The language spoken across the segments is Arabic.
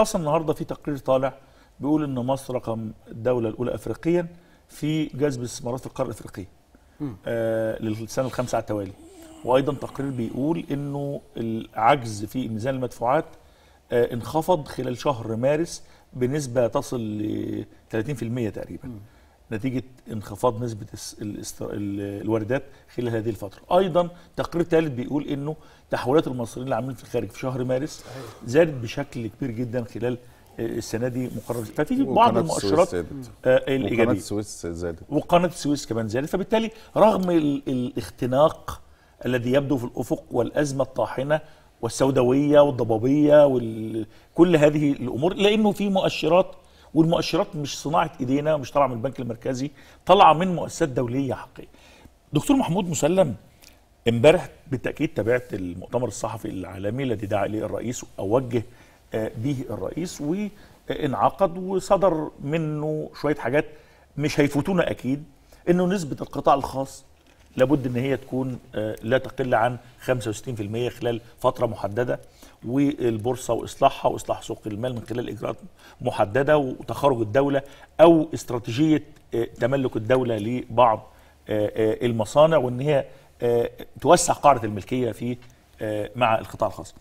خاصه النهارده في تقرير طالع بيقول ان مصر رقم الدوله الاولى افريقيا في جذب استثمارات في القاره الافريقيه آه للسنه الخامسه على التوالي وايضا تقرير بيقول انه العجز في ميزان المدفوعات آه انخفض خلال شهر مارس بنسبه تصل ل 30% تقريبا م. نتيجه انخفاض نسبه الواردات خلال هذه الفتره. ايضا تقرير ثالث بيقول انه تحولات المصريين اللي عاملين في الخارج في شهر مارس زادت بشكل كبير جدا خلال آه، السنه دي مقارنه ففي بعض المؤشرات آه، إيه، الايجابيه وقناه السويس زادت وقناه السويس كمان زادت فبالتالي رغم الاختناق الذي يبدو في الافق والازمه الطاحنه والسوداويه والضبابيه وكل هذه الامور لانه في مؤشرات والمؤشرات مش صناعه ايدينا مش طالعه من البنك المركزي طالعه من مؤسسات دوليه حقيقيه دكتور محمود مسلم امبارح بالتاكيد تابعت المؤتمر الصحفي العالمي الذي دعا اليه الرئيس او وجه آه، به الرئيس وانعقد وصدر منه شويه حاجات مش هيفوتونا اكيد انه نسبه القطاع الخاص لابد ان هي تكون آه، لا تقل عن 65% خلال فتره محدده والبورصه واصلاحها واصلاح سوق المال من خلال اجراءات محدده وتخرج الدوله او استراتيجيه آه، تملك الدوله لبعض آه، المصانع وان هي توسع قاعده الملكيه في مع القطاع الخاص.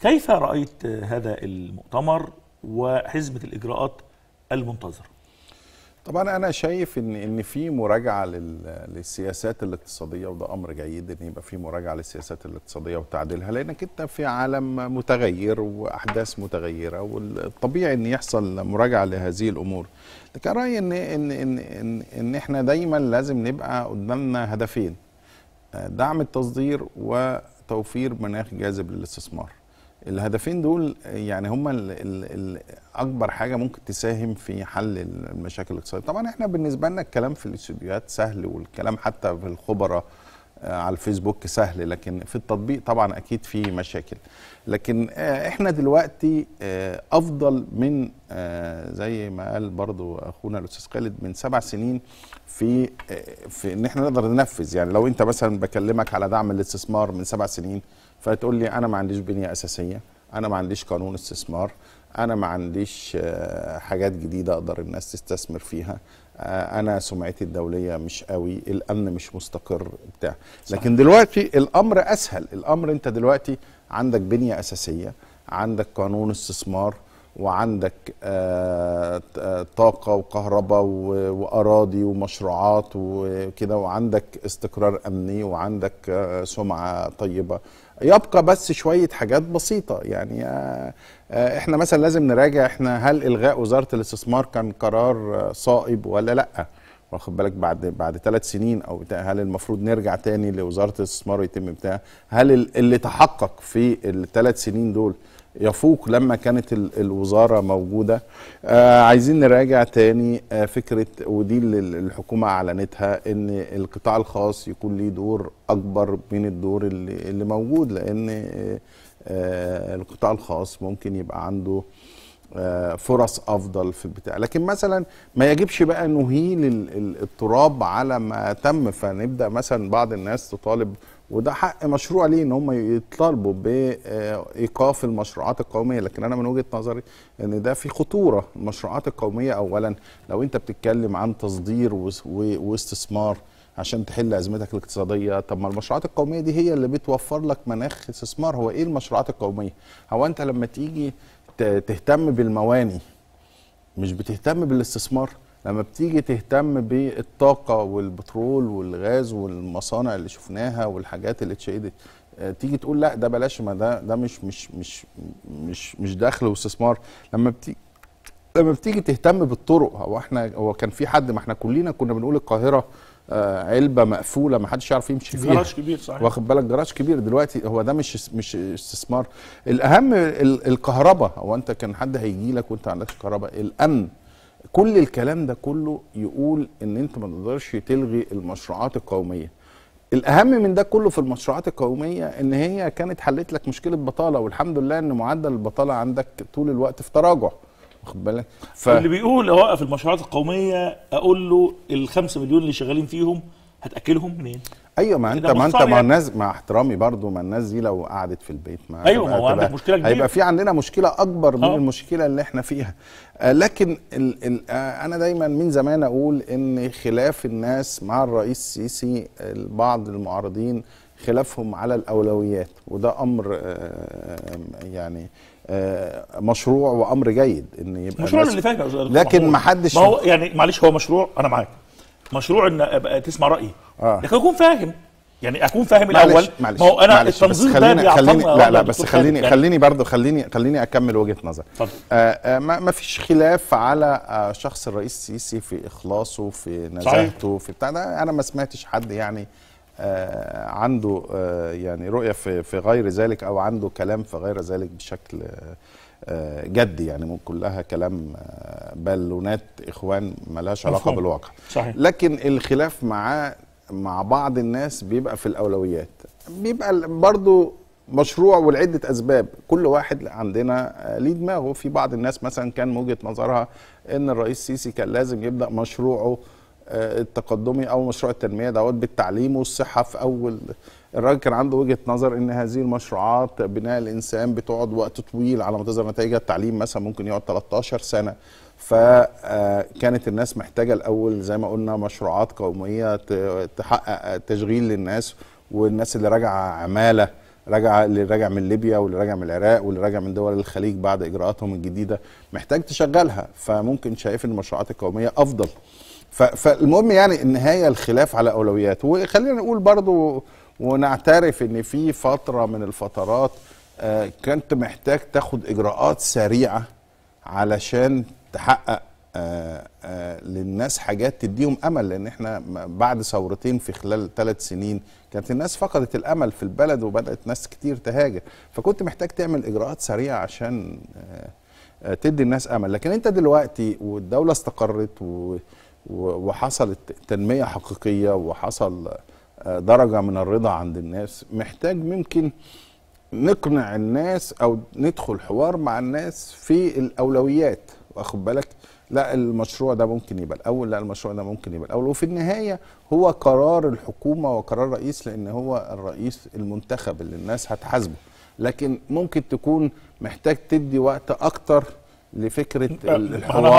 كيف رايت هذا المؤتمر وحزمه الاجراءات المنتظره؟ طبعا انا شايف ان ان في مراجعه للسياسات الاقتصاديه وده امر جيد ان يبقى في مراجعه للسياسات الاقتصاديه وتعديلها لانك انت في عالم متغير واحداث متغيره والطبيعي ان يحصل مراجعه لهذه الامور لكن رايي ان ان ان ان, إن احنا دايما لازم نبقى قدامنا هدفين دعم التصدير وتوفير مناخ جاذب للاستثمار الهدفين دول يعني هما الـ الـ اكبر حاجه ممكن تساهم في حل المشاكل الاقتصاديه طبعا احنا بالنسبه لنا الكلام في الاستوديوهات سهل والكلام حتى في الخبراء آه، على الفيسبوك سهل لكن في التطبيق طبعا اكيد في مشاكل لكن آه، احنا دلوقتي آه، افضل من زي ما قال برضو اخونا الاستاذ خالد من سبع سنين في في ان احنا نقدر ننفذ يعني لو انت مثلا بكلمك على دعم الاستثمار من سبع سنين فتقول لي انا ما عنديش بنيه اساسيه انا ما عنديش قانون استثمار انا ما عنديش آه، حاجات جديده اقدر الناس تستثمر فيها آه، انا سمعتي الدوليه مش قوي الامن مش مستقر بتاع صحيح. لكن دلوقتي الامر اسهل الامر انت دلوقتي عندك بنيه اساسيه عندك قانون استثمار وعندك آه، طاقة وكهرباء وأراضي ومشروعات وكده وعندك استقرار أمني وعندك سمعة طيبة يبقى بس شويه حاجات بسيطه يعني آه، آه، احنا مثلا لازم نراجع احنا هل الغاء وزاره الاستثمار كان قرار صائب ولا لا واخد بالك بعد بعد ثلاث سنين او هل المفروض نرجع تاني لوزاره الاستثمار ويتم بتاع هل اللي تحقق في الثلاث سنين دول يفوق لما كانت الوزارة موجودة آه عايزين نراجع تاني آه فكرة ودي اللي الحكومة أعلنتها إن القطاع الخاص يكون ليه دور أكبر من الدور اللي, اللي موجود لأن آه, آه، القطاع الخاص ممكن يبقى عنده آه، فرص افضل في البتاع لكن مثلا ما يجبش بقى نهيل التراب على ما تم فنبدا مثلا بعض الناس تطالب وده حق مشروع ليه ان هم يطالبوا بايقاف المشروعات القوميه لكن انا من وجهه نظري ان ده في خطوره المشروعات القوميه اولا لو انت بتتكلم عن تصدير واستثمار عشان تحل ازمتك الاقتصاديه طب ما المشروعات القوميه دي هي اللي بتوفر لك مناخ استثمار هو ايه المشروعات القوميه هو انت لما تيجي تهتم بالمواني مش بتهتم بالاستثمار لما بتيجي تهتم بالطاقه والبترول والغاز والمصانع اللي شفناها والحاجات اللي اتشهدت آه، تيجي تقول لا ده بلاش ما ده ده مش مش مش مش مش دخل واستثمار لما بتيجي لما بتيجي تهتم بالطرق هو احنا هو كان في حد ما احنا كلنا كنا بنقول القاهره آه، علبه مقفوله ما حدش يعرف يمشي فيها جراج كبير صحيح واخد بالك جراج كبير دلوقتي هو ده مش مش استثمار الاهم الكهرباء هو انت كان حد هيجي لك وانت ما عندكش كهرباء الامن كل الكلام ده كله يقول ان انت ما تقدرش تلغي المشروعات القوميه الاهم من ده كله في المشروعات القوميه ان هي كانت حلت لك مشكله بطاله والحمد لله ان معدل البطاله عندك طول الوقت في تراجع واخد بالك ف... اللي بيقول اوقف المشروعات القوميه اقول له ال 5 مليون اللي شغالين فيهم هتاكلهم منين ايوه ما انت ما انت ما يعني. الناس مع احترامي برضو ما الناس دي لو قعدت في البيت ما ايوه ما هو عندك مشكله كبيره هيبقى في عندنا مشكله اكبر من أوه. المشكله اللي احنا فيها آه، لكن الـ الـ آه، انا دايما من زمان اقول ان خلاف الناس مع الرئيس السيسي بعض المعارضين خلافهم على الاولويات وده امر آه، يعني مشروع وامر جيد ان يبقى مشروع اللي فات لكن ما حدش ما هو يعني معلش هو مشروع انا معاك مشروع ان ابقى تسمع رايي آه. لكن اكون فاهم يعني اكون فاهم معلش الاول معلش ما هو انا معلش التنظيم ده خليني, خليني لا لا بس خليني خليني برضه خليني خليني اكمل وجهه نظر اتفضل آه آه ما فيش خلاف على آه شخص الرئيس السيسي في اخلاصه في نزاهته في بتاع ده انا ما سمعتش حد يعني آه عنده آه يعني رؤيه في في غير ذلك او عنده كلام في غير ذلك بشكل آه آه، جد يعني كلها كلام آه، بالونات اخوان ملهاش علاقه بالواقع صحيح. لكن الخلاف مع مع بعض الناس بيبقى في الاولويات بيبقى برضو مشروع ولعده اسباب كل واحد عندنا آه، ليه دماغه في بعض الناس مثلا كان وجهه نظرها ان الرئيس السيسي كان لازم يبدا مشروعه آه، التقدمي او مشروع التنميه دوت بالتعليم والصحه في اول الراجل كان عنده وجهه نظر ان هذه المشروعات بناء الانسان بتقعد وقت طويل على ما تظهر نتائجها التعليم مثلا ممكن يقعد 13 سنه فكانت آه، الناس محتاجه الاول زي ما قلنا مشروعات قوميه تحقق تشغيل للناس والناس اللي راجعه عماله راجع اللي راجع من ليبيا واللي راجع من العراق واللي راجع من دول الخليج بعد اجراءاتهم الجديده محتاج تشغلها فممكن شايف ان المشروعات القوميه افضل فالمهم يعني النهايه الخلاف على اولويات وخلينا نقول برضو ونعترف ان في فتره من الفترات آه، كنت محتاج تاخد اجراءات سريعه علشان تحقق آه، آه، للناس حاجات تديهم امل لان احنا بعد ثورتين في خلال ثلاث سنين كانت الناس فقدت الامل في البلد وبدات ناس كتير تهاجر فكنت محتاج تعمل اجراءات سريعه عشان تدي الناس امل لكن انت دلوقتي والدوله استقرت و وحصلت تنميه حقيقيه وحصل آه، درجه من الرضا عند الناس محتاج ممكن نقنع الناس او ندخل حوار مع الناس في الاولويات واخد بالك لا المشروع ده ممكن يبقى الاول لا المشروع ده ممكن يبقى الاول وفي النهايه هو قرار الحكومه وقرار الرئيس لان هو الرئيس المنتخب اللي الناس هتحاسبه لكن ممكن تكون محتاج تدي وقت اكتر لفكره الحوار